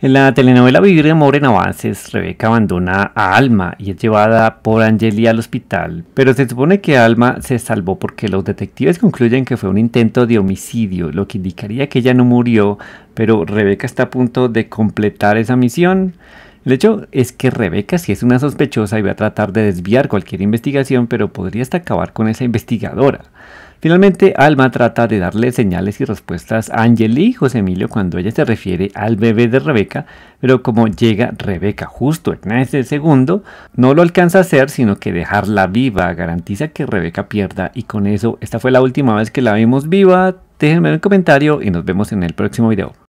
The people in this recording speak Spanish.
En la telenovela Vivir de Amor en Avances, Rebeca abandona a Alma y es llevada por Angeli al hospital, pero se supone que Alma se salvó porque los detectives concluyen que fue un intento de homicidio, lo que indicaría que ella no murió, pero Rebeca está a punto de completar esa misión. El hecho es que Rebeca sí es una sospechosa y va a tratar de desviar cualquier investigación, pero podría hasta acabar con esa investigadora. Finalmente, Alma trata de darle señales y respuestas a Angeli y José Emilio cuando ella se refiere al bebé de Rebeca, pero como llega Rebeca justo en ese segundo, no lo alcanza a hacer, sino que dejarla viva garantiza que Rebeca pierda y con eso, esta fue la última vez que la vimos viva. Déjenme un comentario y nos vemos en el próximo video.